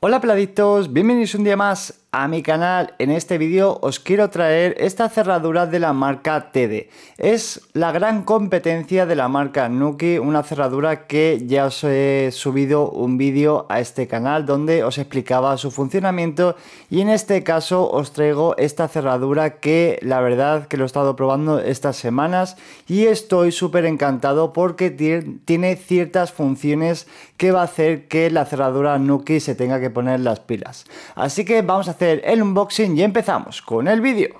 Hola pladitos, bienvenidos un día más a mi canal. En este vídeo os quiero traer esta cerradura de la marca TD. Es la gran competencia de la marca Nuki, una cerradura que ya os he subido un vídeo a este canal donde os explicaba su funcionamiento y en este caso os traigo esta cerradura que la verdad que lo he estado probando estas semanas y estoy súper encantado porque tiene ciertas funciones que va a hacer que la cerradura Nuki se tenga que poner las pilas. Así que vamos a hacer el unboxing y empezamos con el vídeo.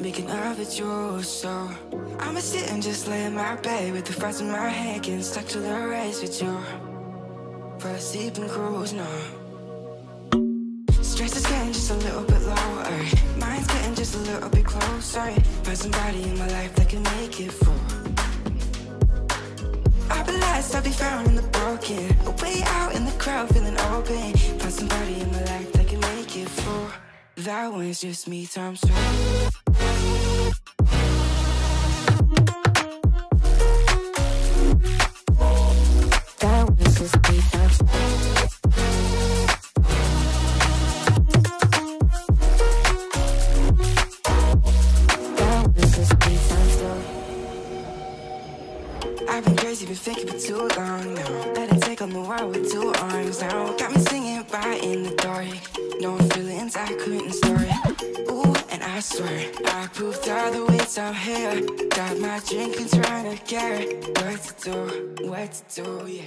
making up it you. So I'ma sit and just lay in my bed with the frost in my head, getting stuck to the race with you. But sleeping cruise now. Stress is getting just a little bit lower. Mind's getting just a little bit closer. Find somebody in my life that can make it full. the lights I'll be found in the broken A way out in the crowd feeling open Find somebody in my life that can make it for That one's just me times two I've been crazy, been faking for too long now. Better take on the world with two arms now. Got me singing by in the dark. No feelings I couldn't store. Ooh, and I swear I proved all the ways I'm here. Got my drink and trying to care. What to do, what to do, yeah.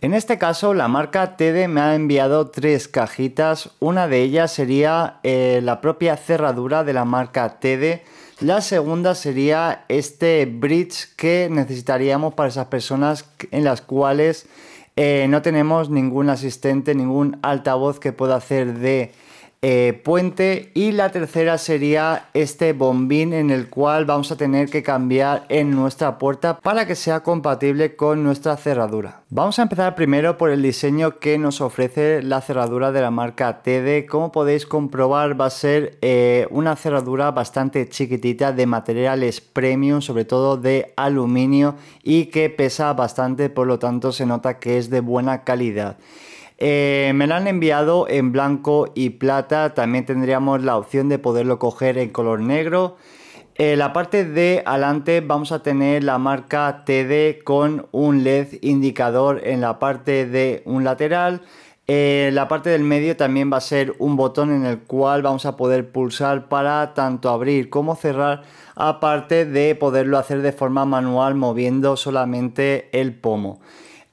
En este caso, la marca TD me ha enviado tres cajitas. Una de ellas sería eh, la propia cerradura de la marca TD la segunda sería este bridge que necesitaríamos para esas personas en las cuales eh, no tenemos ningún asistente, ningún altavoz que pueda hacer de eh, puente y la tercera sería este bombín en el cual vamos a tener que cambiar en nuestra puerta para que sea compatible con nuestra cerradura. Vamos a empezar primero por el diseño que nos ofrece la cerradura de la marca TD. Como podéis comprobar va a ser eh, una cerradura bastante chiquitita de materiales premium, sobre todo de aluminio y que pesa bastante, por lo tanto se nota que es de buena calidad. Eh, me la han enviado en blanco y plata. También tendríamos la opción de poderlo coger en color negro. En eh, la parte de adelante vamos a tener la marca TD con un LED indicador en la parte de un lateral. en eh, la parte del medio también va a ser un botón en el cual vamos a poder pulsar para tanto abrir como cerrar, aparte de poderlo hacer de forma manual moviendo solamente el pomo.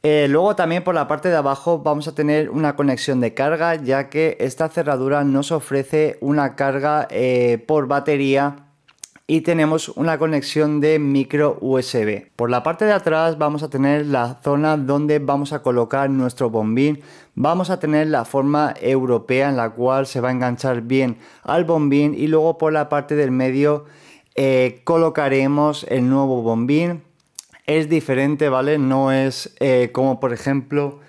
Eh, luego también por la parte de abajo vamos a tener una conexión de carga ya que esta cerradura nos ofrece una carga eh, por batería y tenemos una conexión de micro USB. Por la parte de atrás vamos a tener la zona donde vamos a colocar nuestro bombín. Vamos a tener la forma europea en la cual se va a enganchar bien al bombín y luego por la parte del medio eh, colocaremos el nuevo bombín es diferente, ¿vale? No es eh, como por ejemplo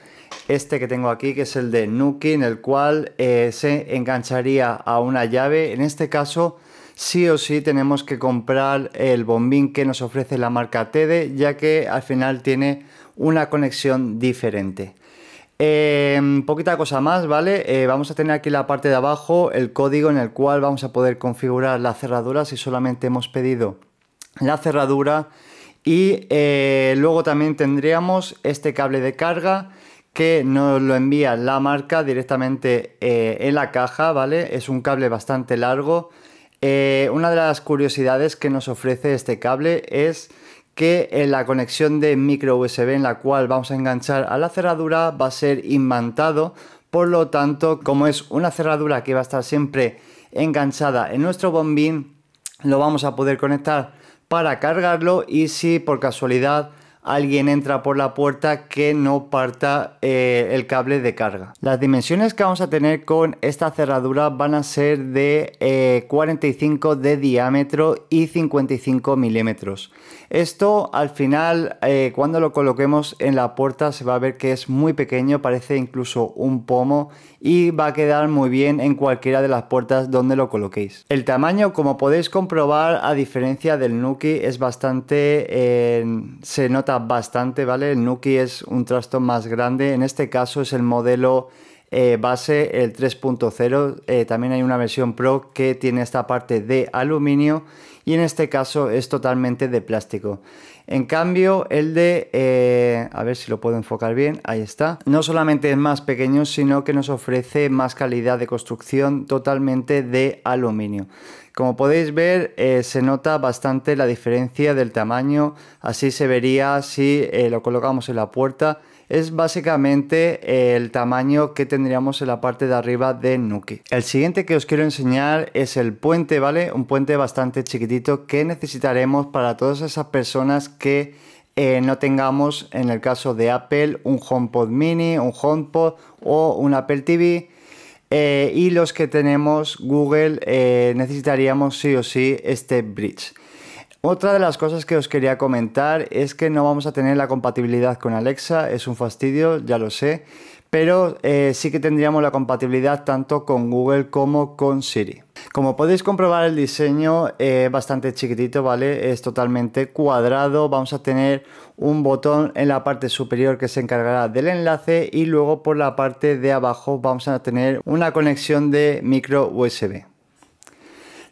este que tengo aquí, que es el de Nuki, en el cual eh, se engancharía a una llave. En este caso, sí o sí tenemos que comprar el bombín que nos ofrece la marca TED, ya que al final tiene una conexión diferente. Em, poquita cosa más, ¿vale? Eh, vamos a tener aquí la parte de abajo el código en el cual vamos a poder configurar la cerradura si solamente hemos pedido la cerradura y eh, luego también tendríamos este cable de carga que nos lo envía la marca directamente eh, en la caja, ¿vale? Es un cable bastante largo. Eh, una de las curiosidades que nos ofrece este cable es que la conexión de micro USB en la cual vamos a enganchar a la cerradura va a ser imantado, por lo tanto, como es una cerradura que va a estar siempre enganchada en nuestro bombín, lo vamos a poder conectar para cargarlo y si por casualidad alguien entra por la puerta que no parta eh, el cable de carga. Las dimensiones que vamos a tener con esta cerradura van a ser de 45 eh, de diámetro y 55 milímetros. Esto al final eh, cuando lo coloquemos en la puerta se va a ver que es muy pequeño, parece incluso un pomo y va a quedar muy bien en cualquiera de las puertas donde lo coloquéis. El tamaño como podéis comprobar a diferencia del Nuki es bastante... se nota bastante, ¿vale? El Nuki es un trasto más grande, en este caso es el modelo eh, base, el 3.0, eh, también hay una versión Pro que tiene esta parte de aluminio y en este caso es totalmente de plástico. En cambio, el de, eh, a ver si lo puedo enfocar bien, ahí está, no solamente es más pequeño, sino que nos ofrece más calidad de construcción totalmente de aluminio. Como podéis ver, eh, se nota bastante la diferencia del tamaño, así se vería si eh, lo colocamos en la puerta es básicamente el tamaño que tendríamos en la parte de arriba de Nuki. El siguiente que os quiero enseñar es el puente, ¿vale? Un puente bastante chiquitito que necesitaremos para todas esas personas que eh, no tengamos, en el caso de Apple, un HomePod mini, un HomePod o un Apple TV. Eh, y los que tenemos Google eh, necesitaríamos sí o sí este bridge. Otra de las cosas que os quería comentar es que no vamos a tener la compatibilidad con Alexa, es un fastidio, ya lo sé, pero eh, sí que tendríamos la compatibilidad tanto con Google como con Siri. Como podéis comprobar el diseño eh, es bastante chiquitito, ¿vale? Es totalmente cuadrado, vamos a tener un botón en la parte superior que se encargará del enlace y luego por la parte de abajo vamos a tener una conexión de micro USB.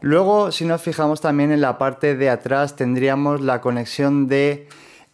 Luego, si nos fijamos también en la parte de atrás, tendríamos la conexión de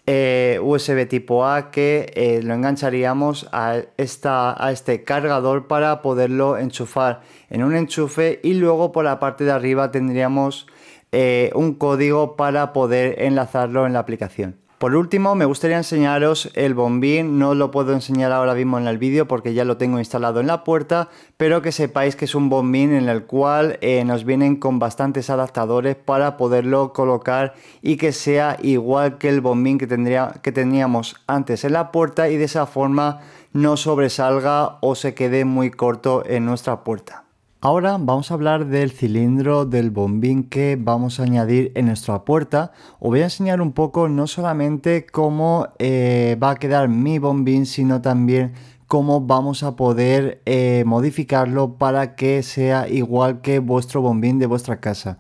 eh, USB tipo A que eh, lo engancharíamos a, este cargador para poderlo enchufar en un enchufe y luego por la parte de arriba tendríamos eh, un código para poder enlazarlo en la aplicación. Por último, me gustaría enseñaros el bombín. No lo puedo enseñar ahora mismo en el vídeo porque ya lo tengo instalado en la puerta, pero que sepáis que es un bombín en el cual eh, nos vienen con bastantes adaptadores para poderlo colocar y que sea igual que el bombín que, tendría, que teníamos antes en la puerta y de esa forma no sobresalga o se quede muy corto en nuestra puerta. Ahora vamos a hablar del cilindro del bombín que vamos a añadir en nuestra puerta. Os voy a enseñar un poco no solamente cómo eh, va a quedar mi bombín, sino también cómo vamos a poder eh, modificarlo para que sea igual que vuestro bombín de vuestra casa.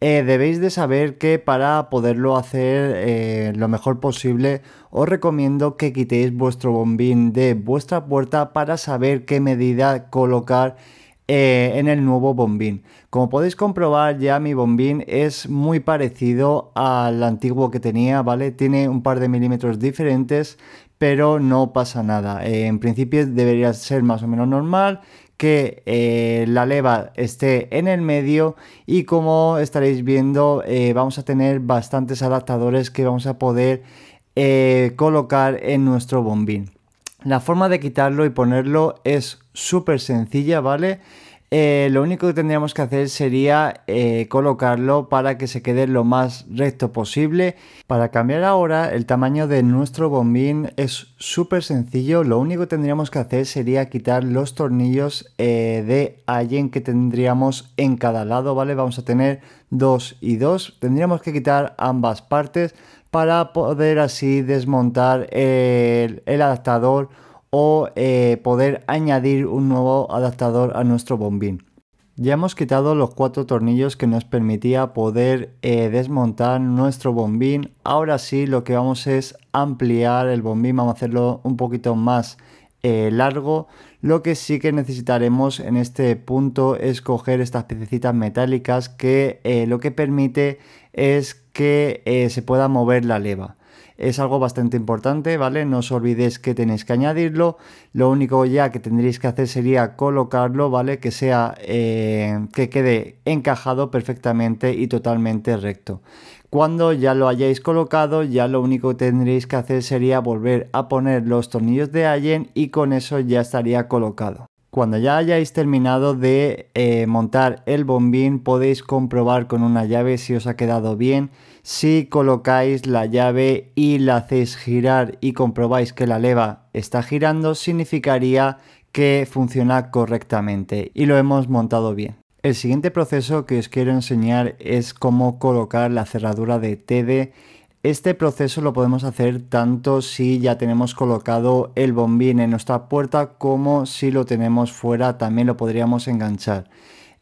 Eh, debéis de saber que para poderlo hacer lo mejor posible os recomiendo que quitéis vuestro bombín de vuestra puerta para saber qué medida colocar eh, en el nuevo bombín. Como podéis comprobar ya mi bombín es muy parecido al antiguo que tenía, ¿vale? Tiene un par de milímetros diferentes, pero no pasa nada. Eh, en principio debería ser más o menos normal que eh, la leva esté en el medio y como estaréis viendo vamos a tener bastantes adaptadores que vamos a poder colocar en nuestro bombín. La forma de quitarlo y ponerlo es súper sencilla, ¿vale? Eh, lo único que tendríamos que hacer sería eh, colocarlo para que se quede lo más recto posible. Para cambiar ahora el tamaño de nuestro bombín es súper sencillo. Lo único que tendríamos que hacer sería quitar los tornillos eh, de allen que tendríamos en cada lado, ¿vale? Vamos a tener dos y dos. Tendríamos que quitar ambas partes para poder así desmontar el adaptador o eh, poder añadir un nuevo adaptador a nuestro bombín. Ya hemos quitado los cuatro tornillos que nos permitía poder eh, desmontar nuestro bombín. Ahora sí lo que vamos es ampliar el bombín, vamos a hacerlo un poquito más eh, largo. Lo que sí que necesitaremos en este punto es coger estas piececitas metálicas que lo que permite es que se pueda mover la leva es algo bastante importante, ¿vale? No os olvidéis que tenéis que añadirlo, lo único ya que tendréis que hacer sería colocarlo, ¿vale? Que sea, eh, que quede encajado perfectamente y totalmente recto. Cuando ya lo hayáis colocado, ya lo único que tendréis que hacer sería volver a poner los tornillos de Allen y con eso ya estaría colocado. Cuando ya hayáis terminado de eh, montar el bombín podéis comprobar con una llave si os ha quedado bien. Si colocáis la llave y la hacéis girar y comprobáis que la leva está girando, significaría que funciona correctamente y lo hemos montado bien. El siguiente proceso que os quiero enseñar es cómo colocar la cerradura de TD este proceso lo podemos hacer tanto si ya tenemos colocado el bombín en nuestra puerta como si lo tenemos fuera también lo podríamos enganchar.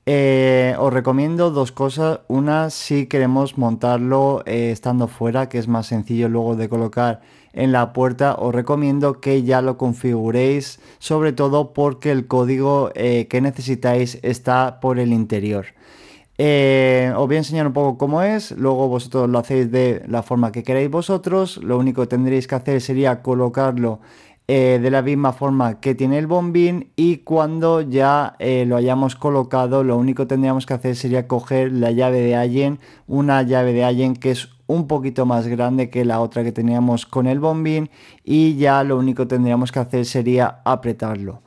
Eh, os recomiendo dos cosas. Una, si queremos montarlo eh, estando fuera, que es más sencillo luego de colocar en la puerta, os recomiendo que ya lo configuréis, sobre todo porque el código eh, que necesitáis está por el interior. Eh, os voy a enseñar un poco cómo es, luego vosotros lo hacéis de la forma que queráis vosotros, lo único que tendréis que hacer sería colocarlo eh, de la misma forma que tiene el bombín y cuando ya eh, lo hayamos colocado lo único que tendríamos que hacer sería coger la llave de Allen, una llave de Allen que es un poquito más grande que la otra que teníamos con el bombín y ya lo único que tendríamos que hacer sería apretarlo.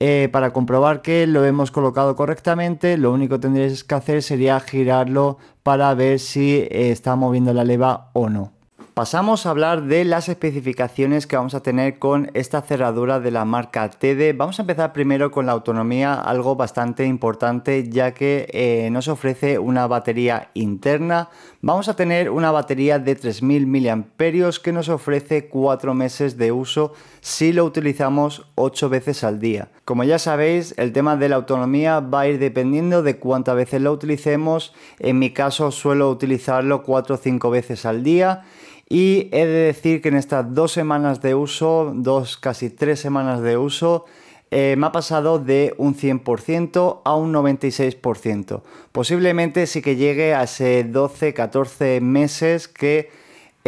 Eh, para comprobar que lo hemos colocado correctamente, lo único que tendréis que hacer sería girarlo para ver si eh, está moviendo la leva o no. Pasamos a hablar de las especificaciones que vamos a tener con esta cerradura de la marca TD. Vamos a empezar primero con la autonomía, algo bastante importante ya que eh, nos ofrece una batería interna. Vamos a tener una batería de 3000 mAh que nos ofrece 4 meses de uso si lo utilizamos 8 veces al día. Como ya sabéis, el tema de la autonomía va a ir dependiendo de cuántas veces lo utilicemos. En mi caso suelo utilizarlo 4 o 5 veces al día y he de decir que en estas dos semanas de uso, dos casi tres semanas de uso, eh, me ha pasado de un 100% a un 96%. Posiblemente sí que llegue a ese 12-14 meses que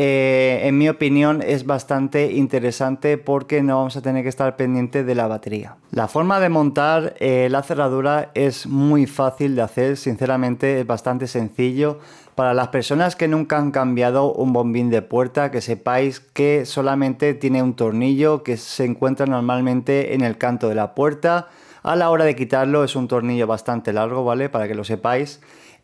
eh, en mi opinión es bastante interesante porque no vamos a tener que estar pendiente de la batería. La forma de montar eh, la cerradura es muy fácil de hacer, sinceramente es bastante sencillo. Para las personas que nunca han cambiado un bombín de puerta, que sepáis que solamente tiene un tornillo que se encuentra normalmente en el canto de la puerta. A la hora de quitarlo es un tornillo bastante largo, ¿vale? Para que lo sepáis.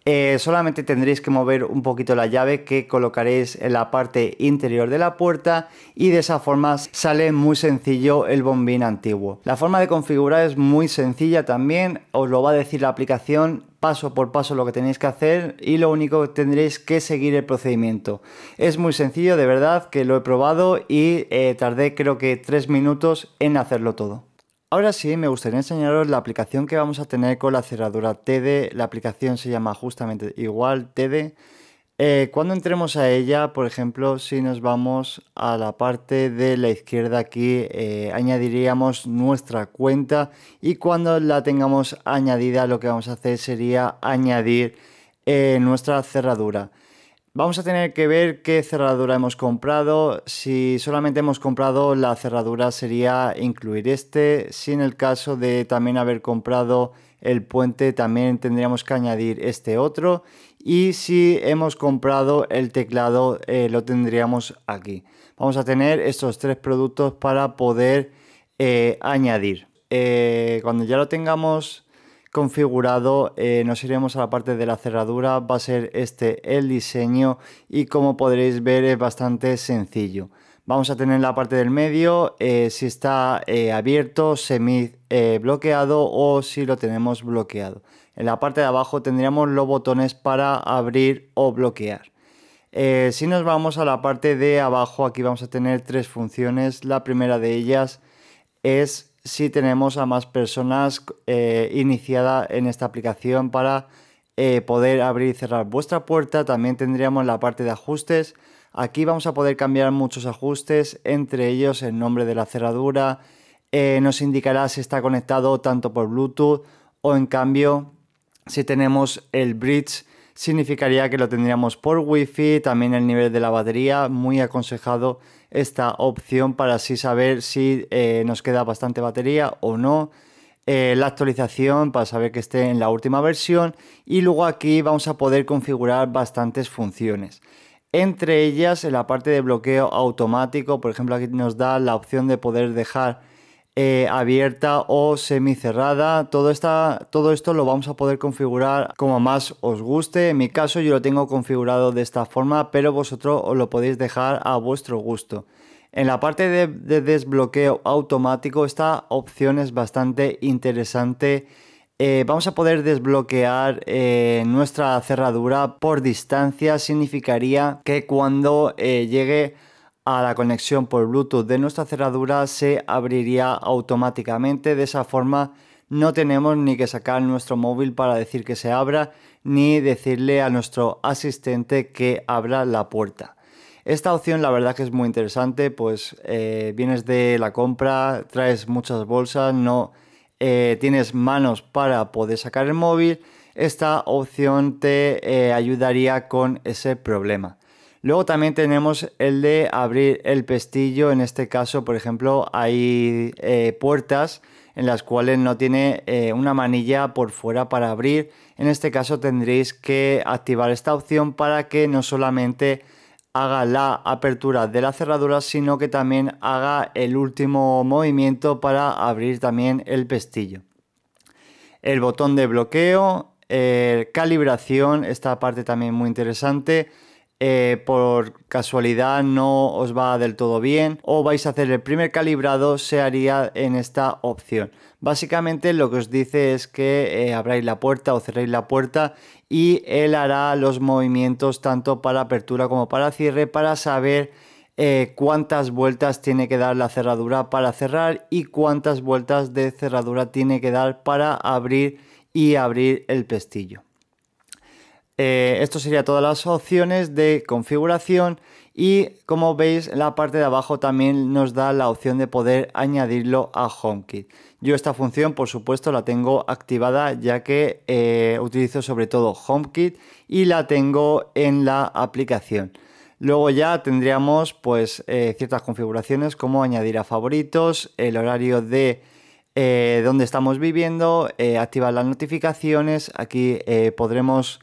Eh, solamente tendréis que mover un poquito la llave que colocaréis en la parte interior de la puerta y de esa forma sale muy sencillo el bombín antiguo. La forma de configurar es muy sencilla también, os lo va a decir la aplicación paso por paso lo que tenéis que hacer y lo único que tendréis que seguir el procedimiento. Es muy sencillo, de verdad que lo he probado y eh, tardé creo que 3 minutos en hacerlo todo. Ahora sí, me gustaría enseñaros la aplicación que vamos a tener con la cerradura TD. La aplicación se llama justamente igual TD. Eh, cuando entremos a ella, por ejemplo, si nos vamos a la parte de la izquierda aquí, eh, añadiríamos nuestra cuenta y cuando la tengamos añadida lo que vamos a hacer sería añadir eh, nuestra cerradura. Vamos a tener que ver qué cerradura hemos comprado. Si solamente hemos comprado la cerradura sería incluir este. Si en el caso de también haber comprado el puente también tendríamos que añadir este otro. Y si hemos comprado el teclado eh, lo tendríamos aquí. Vamos a tener estos tres productos para poder eh, añadir. Eh, cuando ya lo tengamos configurado. Eh, nos iremos a la parte de la cerradura, va a ser este el diseño y como podréis ver es bastante sencillo. Vamos a tener la parte del medio, eh, si está eh, abierto, semi bloqueado o si lo tenemos bloqueado. En la parte de abajo tendríamos los botones para abrir o bloquear. si nos vamos a la parte de abajo, aquí vamos a tener tres funciones. La primera de ellas es si tenemos a más personas eh, iniciadas en esta aplicación para eh, poder abrir y cerrar vuestra puerta. También tendríamos la parte de ajustes. Aquí vamos a poder cambiar muchos ajustes, entre ellos el nombre de la cerradura. Eh, nos indicará si está conectado tanto por Bluetooth o en cambio si tenemos el bridge significaría que lo tendríamos por wifi, también el nivel de la batería, muy aconsejado esta opción para así saber si eh, nos queda bastante batería o no. Eh, la actualización para saber que esté en la última versión y luego aquí vamos a poder configurar bastantes funciones. Entre ellas, en la parte de bloqueo automático, por ejemplo, aquí nos da la opción de poder dejar eh, abierta o semicerrada. Todo, todo esto lo vamos a poder configurar como más os guste. En mi caso yo lo tengo configurado de esta forma, pero vosotros lo podéis dejar a vuestro gusto. En la parte de, desbloqueo automático esta opción es bastante interesante. Eh, vamos a poder desbloquear eh, nuestra cerradura por distancia. Significaría que cuando llegue a la conexión por Bluetooth de nuestra cerradura se abriría automáticamente. De esa forma no tenemos ni que sacar nuestro móvil para decir que se abra ni decirle a nuestro asistente que abra la puerta. Esta opción la verdad que es muy interesante, pues eh, vienes de la compra, traes muchas bolsas, no eh, tienes manos para poder sacar el móvil, esta opción te eh, ayudaría con ese problema. Luego también tenemos el de abrir el pestillo. En este caso, por ejemplo, hay eh, puertas en las cuales no tiene eh, una manilla por fuera para abrir. En este caso tendréis que activar esta opción para que no solamente haga la apertura de la cerradura, sino que también haga el último movimiento para abrir también el pestillo. El botón de bloqueo, eh, calibración, esta parte también muy interesante eh, por casualidad no os va del todo bien o vais a hacer el primer calibrado, se haría en esta opción. Básicamente lo que os dice es que eh, abráis la puerta o cerréis la puerta y él hará los movimientos tanto para apertura como para cierre para saber eh, cuántas vueltas tiene que dar la cerradura para cerrar y cuántas vueltas de cerradura tiene que dar para abrir y abrir el pestillo. Eh, esto sería todas las opciones de configuración y como veis la parte de abajo también nos da la opción de poder añadirlo a HomeKit. Yo esta función por supuesto la tengo activada ya que eh, utilizo sobre todo HomeKit y la tengo en la aplicación. Luego ya tendríamos pues eh, ciertas configuraciones como añadir a favoritos, el horario de donde estamos viviendo, activar las notificaciones, aquí podremos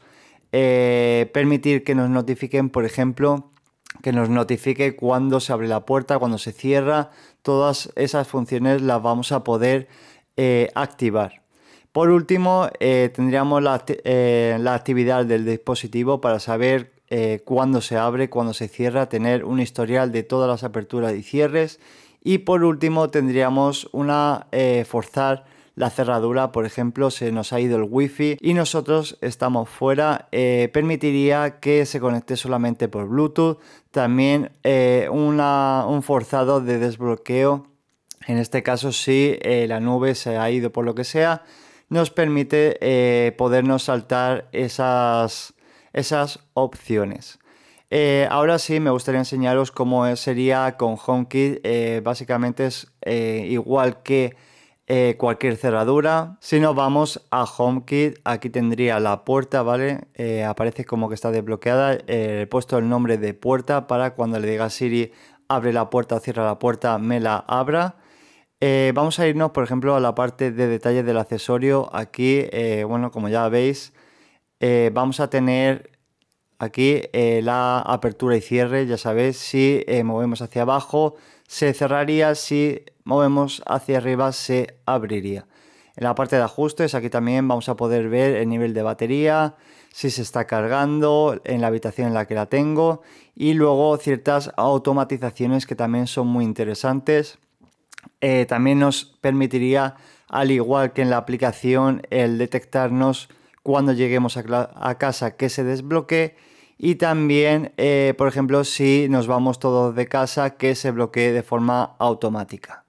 eh, permitir que nos notifiquen, por ejemplo, que nos notifique cuando se abre la puerta, cuando se cierra, todas esas funciones las vamos a poder eh, activar. Por último, eh, tendríamos la, actividad del dispositivo para saber cuándo se abre, cuándo se cierra, tener un historial de todas las aperturas y cierres. Y por último, tendríamos una forzar la cerradura, por ejemplo, se nos ha ido el wifi y nosotros estamos fuera, eh, permitiría que se conecte solamente por Bluetooth. También eh, un forzado de desbloqueo, en este caso si eh, la nube se ha ido por lo que sea, nos permite podernos saltar esas, esas opciones. ahora sí, me gustaría enseñaros cómo sería con HomeKit. básicamente es igual que eh, cualquier cerradura. Si nos vamos a HomeKit, aquí tendría la puerta, ¿vale? Eh, aparece como que está desbloqueada. Eh, he puesto el nombre de puerta para cuando le diga a Siri abre la puerta cierra la puerta, me la abra. vamos a irnos, por ejemplo, a la parte de detalles del accesorio. Aquí, bueno, como ya veis, vamos a tener aquí la apertura y cierre. Ya sabéis, si movemos hacia abajo, se cerraría. Si movemos hacia arriba se abriría. En la parte de ajustes aquí también vamos a poder ver el nivel de batería, si se está cargando, en la habitación en la que la tengo y luego ciertas automatizaciones que también son muy interesantes. Eh, también nos permitiría, al igual que en la aplicación, el detectarnos cuando lleguemos a, casa que se desbloquee y también, eh, por ejemplo, si nos vamos todos de casa que se bloquee de forma automática.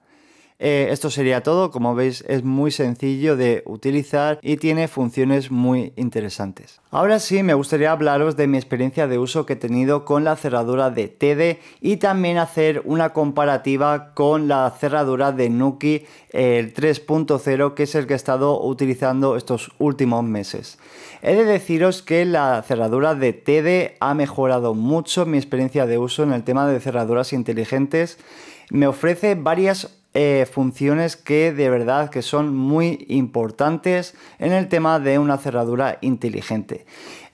Eh, esto sería todo, como veis es muy sencillo de utilizar y tiene funciones muy interesantes. Ahora sí me gustaría hablaros de mi experiencia de uso que he tenido con la cerradura de TD y también hacer una comparativa con la cerradura de Nuki el 3.0 que es el que he estado utilizando estos últimos meses. He de deciros que la cerradura de TD ha mejorado mucho mi experiencia de uso en el tema de cerraduras inteligentes. Me ofrece varias opciones. Eh, funciones que de verdad que son muy importantes en el tema de una cerradura inteligente.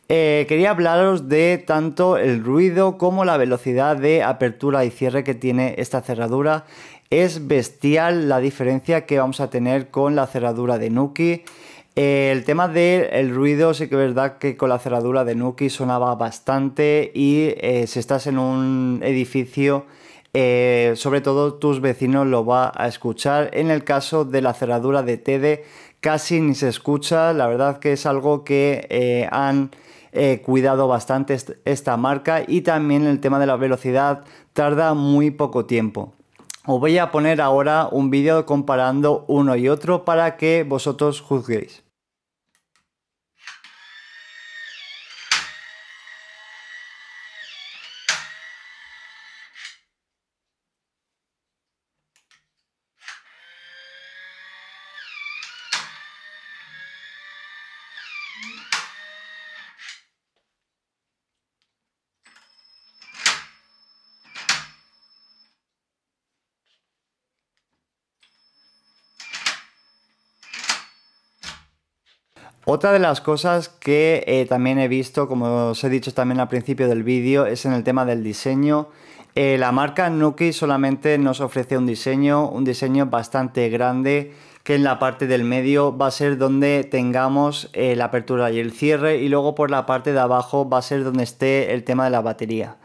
Eh, quería hablaros de tanto el ruido como la velocidad de apertura y cierre que tiene esta cerradura. Es bestial la diferencia que vamos a tener con la cerradura de Nuki. Eh, el tema del ruido, sí que es verdad que con la cerradura de Nuki sonaba bastante y si estás en un edificio eh, sobre todo tus vecinos lo va a escuchar. En el caso de la cerradura de TD casi ni se escucha, la verdad que es algo que eh, han... Eh, cuidado bastante esta marca y también el tema de la velocidad tarda muy poco tiempo. Os voy a poner ahora un vídeo comparando uno y otro para que vosotros juzguéis. Otra de las cosas que eh, también he visto, como os he dicho también al principio del vídeo, es en el tema del diseño. Eh, la marca Nuki solamente nos ofrece un diseño, un diseño bastante grande que en la parte del medio va a ser donde tengamos eh, la apertura y el cierre y luego por la parte de abajo va a ser donde esté el tema de la batería.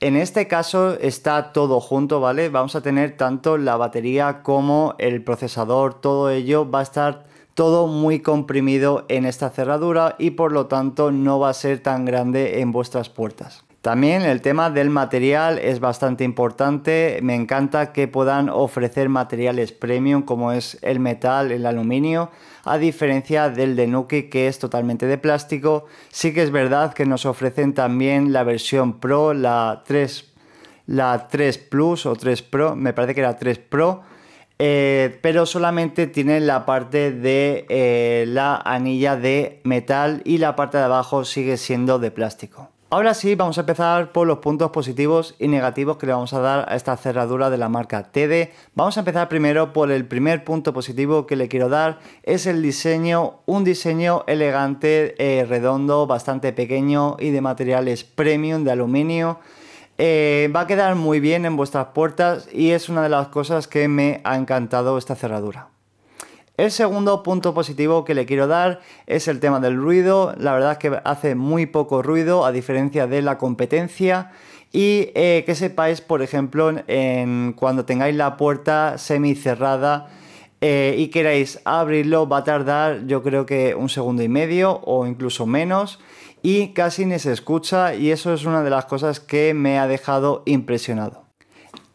En este caso está todo junto, ¿vale? Vamos a tener tanto la batería como el procesador, todo ello va a estar todo muy comprimido en esta cerradura y por lo tanto no va a ser tan grande en vuestras puertas. También el tema del material es bastante importante. Me encanta que puedan ofrecer materiales premium como es el metal, el aluminio, a diferencia del de Nuki que es totalmente de plástico. Sí que es verdad que nos ofrecen también la versión Pro, la 3, la Plus o 3 Pro, me parece que era 3 Pro. Eh, pero solamente tiene la parte de eh, la anilla de metal y la parte de abajo sigue siendo de plástico. Ahora sí, vamos a empezar por los puntos positivos y negativos que le vamos a dar a esta cerradura de la marca TD. Vamos a empezar primero por el primer punto positivo que le quiero dar, es el diseño, un diseño elegante, eh, redondo, bastante pequeño y de materiales premium de aluminio. Eh, va a quedar muy bien en vuestras puertas y es una de las cosas que me ha encantado esta cerradura. El segundo punto positivo que le quiero dar es el tema del ruido. La verdad es que hace muy poco ruido a diferencia de la competencia. Y eh, que sepáis, por ejemplo, en, cuando tengáis la puerta semi cerrada eh, y queráis abrirlo, va a tardar yo creo que un segundo y medio o incluso menos y casi ni se escucha y eso es una de las cosas que me ha dejado impresionado.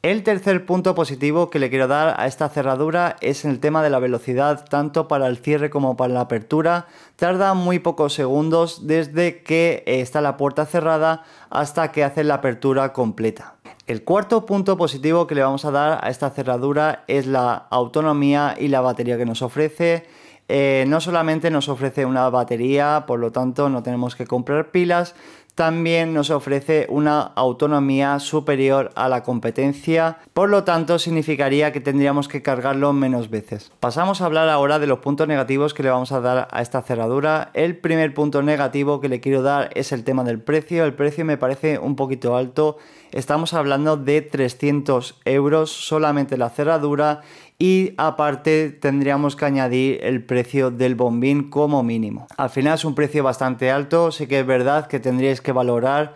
El tercer punto positivo que le quiero dar a esta cerradura es el tema de la velocidad, tanto para el cierre como para la apertura. Tarda muy pocos segundos desde que eh, está la puerta cerrada hasta que hace la apertura completa. El cuarto punto positivo que le vamos a dar a esta cerradura es la autonomía y la batería que nos ofrece. Eh, no solamente nos ofrece una batería, por lo tanto no tenemos que comprar pilas, también nos ofrece una autonomía superior a la competencia, por lo tanto significaría que tendríamos que cargarlo menos veces. Pasamos a hablar ahora de los puntos negativos que le vamos a dar a esta cerradura. El primer punto negativo que le quiero dar es el tema del precio. El precio me parece un poquito alto. Estamos hablando de 300 euros solamente la cerradura y aparte tendríamos que añadir el precio del bombín como mínimo. Al final es un precio bastante alto, sé que es verdad que tendríais que valorar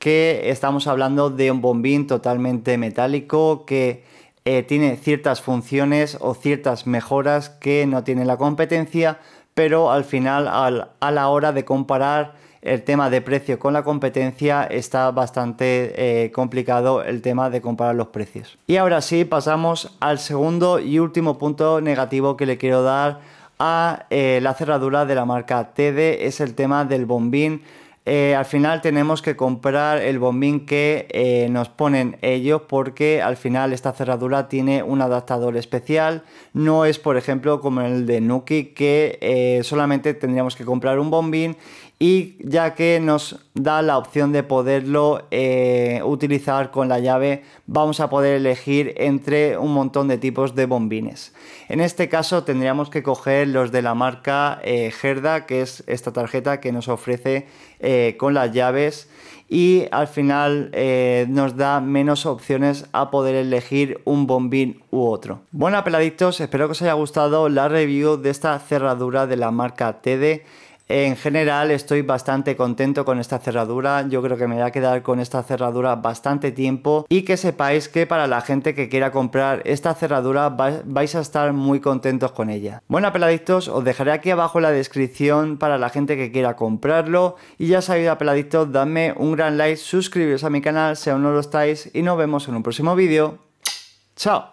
que estamos hablando de un bombín totalmente metálico que eh, tiene ciertas funciones o ciertas mejoras que no tiene la competencia, pero al final a la hora de comparar el tema de precio con la competencia está bastante eh, complicado el tema de comparar los precios. Y ahora sí, pasamos al segundo y último punto negativo que le quiero dar a eh, la cerradura de la marca TD, es el tema del bombín. Eh, al final tenemos que comprar el bombín que nos ponen ellos porque al final esta cerradura tiene un adaptador especial. No es por ejemplo como el de Nuki que solamente tendríamos que comprar un bombín y ya que nos da la opción de poderlo eh, utilizar con la llave vamos a poder elegir entre un montón de tipos de bombines en este caso tendríamos que coger los de la marca eh, Gerda que es esta tarjeta que nos ofrece eh, con las llaves y al final nos da menos opciones a poder elegir un bombín u otro. Bueno, peladitos, espero que os haya gustado la review de esta cerradura de la marca TD. En general estoy bastante contento con esta cerradura, yo creo que me voy a quedar con esta cerradura bastante tiempo y que sepáis que para la gente que quiera comprar esta cerradura vais a estar muy contentos con ella. Bueno peladictos, os dejaré aquí abajo la descripción para la gente que quiera comprarlo y ya sabéis peladictos, dadme un gran like, suscribiros a mi canal si aún no lo estáis y nos vemos en un próximo vídeo. ¡Chao!